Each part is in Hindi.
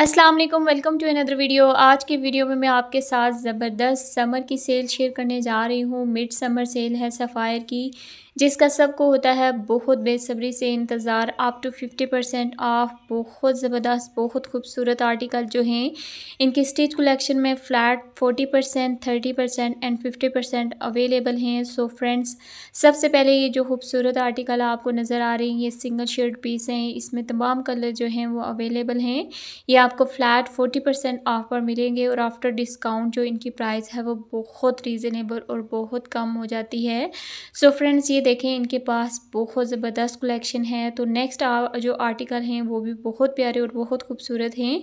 अस्सलाम वालेकुम वेलकम टू अनदर वीडियो आज के वीडियो में मैं आपके साथ ज़बरदस्त समर की सेल शेयर करने जा रही हूँ मिड समर सेल है सफ़ायर की जिसका सबको होता है बहुत बेसब्री से इंतज़ार आप टू फिफ्टी परसेंट ऑफ बहुत ज़बरदस्त बहुत खूबसूरत आर्टिकल जो हैं इनकी स्टिच कलेक्शन में flat forty percent thirty percent and fifty percent available हैं सो फ्रेंड्स सबसे पहले ये जो खूबसूरत आर्टिकल आपको नज़र आ रही है ये सिंगल शर्ट पीस हैं इसमें तमाम कलर जो हैं वो अवेलेबल हैं ये आपको फ्लैट फोर्टी परसेंट ऑफ पर मिलेंगे और आफ्टर डिस्काउंट जो इनकी प्राइस है वो बहुत रीज़नेबल और बहुत कम हो जाती है सो so फ्रेंड्स ये देखें इनके पास बहुत ज़बरदस्त कलेक्शन है तो नेक्स्ट जो आर्टिकल हैं वो भी बहुत प्यारे और बहुत खूबसूरत हैं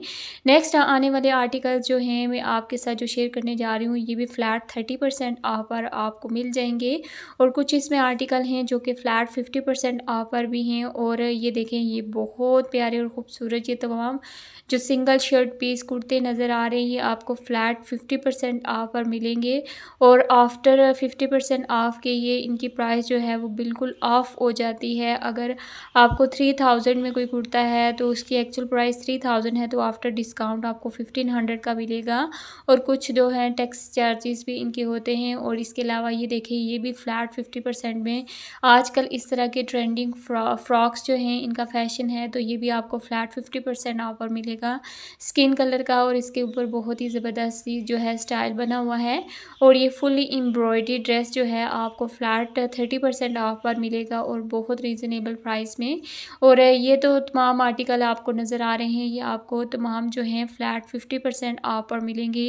नेक्स्ट आने वाले आर्टिकल जो हैं मैं आपके साथ जो शेयर करने जा रही हूँ ये भी फ़्लैट थर्टी परसेंट पर आपको मिल जाएंगे और कुछ इसमें आर्टिकल हैं जो कि फ़्लैट फिफ्टी परसेंट पर भी हैं और ये देखें ये बहुत प्यारे और ख़ूबसूरत ये तमाम जो सिंगल शर्ट पीस कुर्ते नज़र आ रहे हैं ये आपको फ़्लैट फिफ्टी परसेंट पर मिलेंगे और आफ्टर फिफ्टी परसेंट ऑफ के ये इनकी प्राइस जो है है वो बिल्कुल ऑफ हो जाती है अगर आपको थ्री थाउजेंड में कोई कुर्ता है तो उसकी एक्चुअल प्राइस थ्री थाउजेंड है तो आफ्टर डिस्काउंट आपको फिफ्टीन हंड्रेड का मिलेगा और कुछ जो है टैक्स चार्जेस भी इनके होते हैं और इसके अलावा ये देखिए ये भी फ्लैट फिफ्टी परसेंट में आजकल इस तरह के ट्रेंडिंग फ्रॉक्स जो हैं इनका फैशन है तो ये भी आपको फ्लैट फिफ्टी परसेंट ऑफर मिलेगा स्किन कलर का और इसके ऊपर बहुत ही ज़बरदस्त जो है स्टाइल बना हुआ है और ये फुली एम्ब्रॉयडरी ड्रेस जो है आपको flat thirty percent percent off पर मिलेगा और बहुत रीज़नेबल प्राइस में और ये तो तमाम आर्टिकल आपको नज़र आ रहे हैं ये आपको तमाम जो हैं फ्लैट फिफ्टी परसेंट ऑफ पर मिलेंगे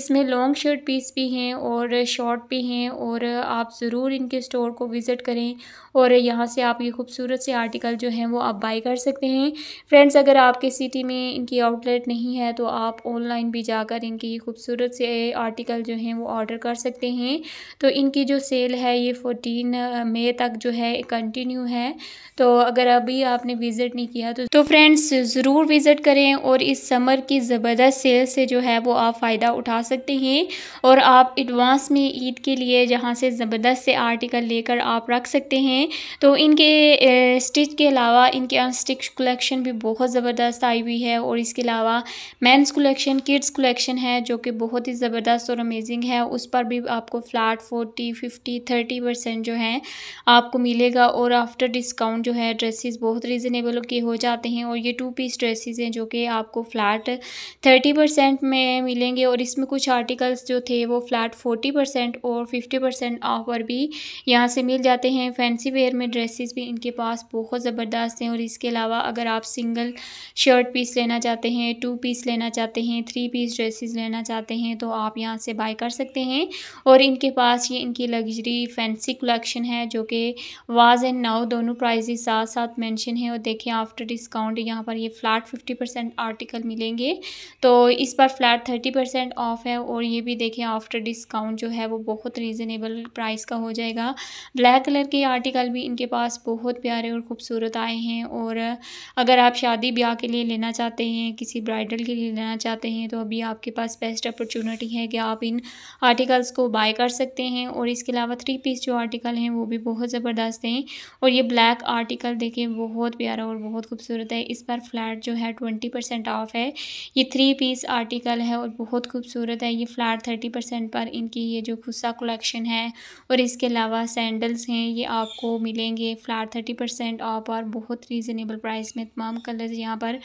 इसमें लॉन्ग शर्ट पीस भी हैं और शॉर्ट भी हैं और आप ज़रूर इनके स्टोर को विज़िट करें और यहाँ से आप ये खूबसूरत से आर्टिकल जो हैं वो आप बाई कर सकते हैं फ्रेंड्स अगर आपके सिटी में इनकी आउटलेट नहीं है तो आप ऑनलाइन भी जाकर इनकी खूबसूरत से आर्टिकल जो हैं वो ऑर्डर कर सकते हैं तो इनकी जो सेल है ये फोटीन मई तक जो है कंटिन्यू है तो अगर अभी आपने विज़िट नहीं किया तो तो फ्रेंड्स ज़रूर विज़िट करें और इस समर की ज़बरदस्त सेल से जो है वो आप फ़ायदा उठा सकते हैं और आप एडवांस में ईद के लिए जहाँ से ज़बरदस्त से आर्टिकल लेकर आप रख सकते हैं तो इनके स्टिच के अलावा इनके अनस्टिच कलेक्शन भी बहुत ज़बरदस्त आई हुई है और इसके अलावा मेंस कलेक्शन किड्स कलेक्शन है जो कि बहुत ही ज़बरदस्त और अमेजिंग है उस पर भी आपको flat forty fifty thirty percent जो है आपको मिलेगा और आफ्टर डिस्काउंट जो है ड्रेसेस बहुत रीज़नेबल के हो जाते हैं और ये टू पीस ड्रेसेस हैं जो कि आपको फ़्लैट थर्टी परसेंट में मिलेंगे और इसमें कुछ आर्टिकल्स जो थे वो फ़्लैट फोर्टी परसेंट और फिफ्टी परसेंट ऑफर भी यहाँ से मिल जाते हैं फैंसी वेयर में ड्रेसेस भी इनके पास बहुत ज़बरदस्त हैं और इसके अलावा अगर आप सिंगल शर्ट पीस लेना चाहते हैं टू पीस लेना चाहते हैं थ्री पीस ड्रेसेस लेना चाहते हैं तो आप यहाँ से बाय कर सकते हैं और इनके पास ये इनकी लग्जरी फैंसी कलेक्शन है है जो कि वाज एंड नाउ दोनों प्राइजेस साथ साथ मेंशन है और देखिए आफ्टर डिस्काउंट यहाँ पर ये फ्लैट फिफ्टी परसेंट आर्टिकल मिलेंगे तो इस पर फ्लैट थर्टी परसेंट ऑफ है और ये भी देखिए आफ्टर डिस्काउंट जो है वो बहुत रीज़नेबल प्राइस का हो जाएगा ब्लैक कलर के आर्टिकल भी इनके पास बहुत प्यारे और ख़ूबसूरत आए हैं और अगर आप शादी ब्याह के लिए लेना चाहते हैं किसी ब्राइडल के लिए लेना चाहते हैं तो अभी आपके पास बेस्ट अपॉर्चुनिटी है कि आप इन आर्टिकल्स को बाय कर सकते हैं और इसके अलावा थ्री पीस जो आर्टिकल हैं वो भी बहुत ज़बरदस्त हैं और ये ब्लैक आर्टिकल देखें बहुत प्यारा और बहुत खूबसूरत है इस पर फ्लैट जो है ट्वेंटी परसेंट ऑफ है ये थ्री पीस आर्टिकल है और बहुत खूबसूरत है ये फ्लैट थर्टी परसेंट पर इनकी ये जो खुस्सा कलेक्शन है और इसके अलावा सैंडल्स हैं ये आपको मिलेंगे फ्लैट थर्टी परसेंट ऑफ और बहुत रीज़नेबल प्राइस में तमाम कलर्स यहाँ पर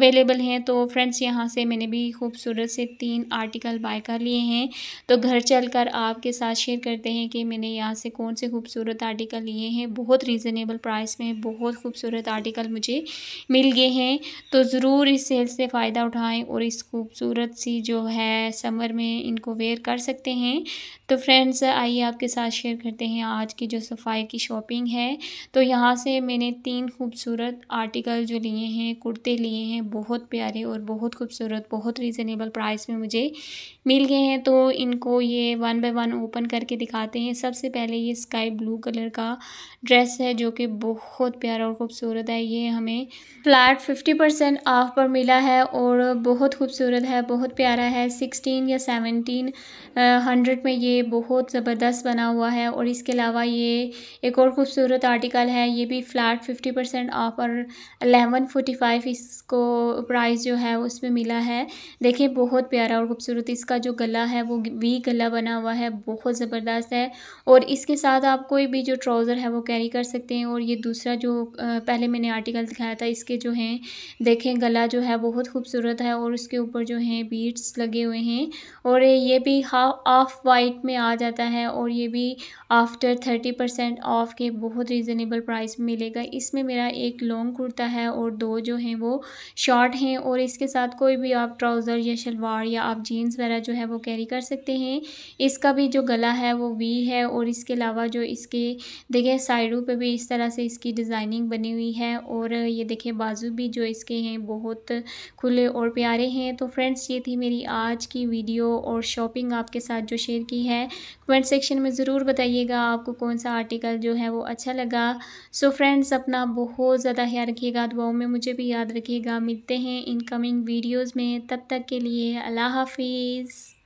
अवेलेबल हैं तो फ्रेंड्स यहाँ से मैंने भी खूबसूरत से तीन आर्टिकल बाय कर लिए हैं तो घर चल कर आपके साथ शेयर करते हैं कि मैंने यहाँ से कौन से खूबसूरत खूबसूरत आर्टिकल लिए हैं बहुत रीज़नेबल प्राइस में बहुत खूबसूरत आर्टिकल मुझे मिल गए हैं तो ज़रूर इस सेल से फ़ायदा उठाएं और इस खूबसूरत सी जो है समर में इनको वेयर कर सकते हैं तो फ्रेंड्स आइए आपके साथ शेयर करते हैं आज की जो सफ़ाई की शॉपिंग है तो यहाँ से मैंने तीन खूबसूरत आर्टिकल जो लिए हैं कुर्ते लिए हैं बहुत प्यारे और बहुत खूबसूरत बहुत रीज़नेबल प्राइस में मुझे मिल गए हैं तो इनको ये वन बाय वन ओपन करके दिखाते हैं सबसे पहले ये स्काई ब्लू कलर का ड्रेस है जो कि बहुत प्यारा और ख़ूबसूरत है ये हमें फ्लैट फिफ्टी परसेंट ऑफ पर मिला है और बहुत खूबसूरत है बहुत प्यारा है सिक्सटीन या सेवनटीन हंड्रेड में ये बहुत ज़बरदस्त बना हुआ है और इसके अलावा ये एक और ख़ूबसूरत आर्टिकल है ये भी फ्लैट फिफ्टी परसेंट ऑफ और अलेवन फोटी फाइव इसको प्राइस जो है उसमें मिला है देखें बहुत प्यारा और ख़ूबसूरत इसका जो गला है वो वी गला बना हुआ है बहुत ज़बरदस्त है और इसके साथ आप कोई भी जो ट्राउज़र है वो कैरी कर सकते हैं और ये दूसरा जो पहले मैंने आर्टिकल दिखाया था इसके जो हैं देखें गला जो है बहुत खूबसूरत है और उसके ऊपर जो हैं बीट्स लगे हुए हैं और ये भी हाफ ऑफ वाइट में आ जाता है और ये भी आफ्टर थर्टी परसेंट ऑफ के बहुत रीज़नेबल प्राइस में मिलेगा इसमें मेरा एक लॉन्ग कुर्ता है और दो जो हैं वो शॉर्ट हैं और इसके साथ कोई भी आप ट्राउज़र या शलवार या आप जीन्स वगैरह जो है वो कैरी कर सकते हैं इसका भी जो गला है वो वी है और इसके अलावा जो इसके ये देखिए साइडों पे भी इस तरह से इसकी डिज़ाइनिंग बनी हुई है और ये देखिए बाजू भी जो इसके हैं बहुत खुले और प्यारे हैं तो फ्रेंड्स ये थी मेरी आज की वीडियो और शॉपिंग आपके साथ जो शेयर की है कमेंट सेक्शन में ज़रूर बताइएगा आपको कौन सा आर्टिकल जो है वो अच्छा लगा सो so फ्रेंड्स अपना बहुत ज़्यादा ख्याल रखिएगा दुआओं में मुझे भी याद रखिएगा मिलते हैं इनकमिंग वीडियोज़ में तब तक के लिए अल्लाह हाफिज़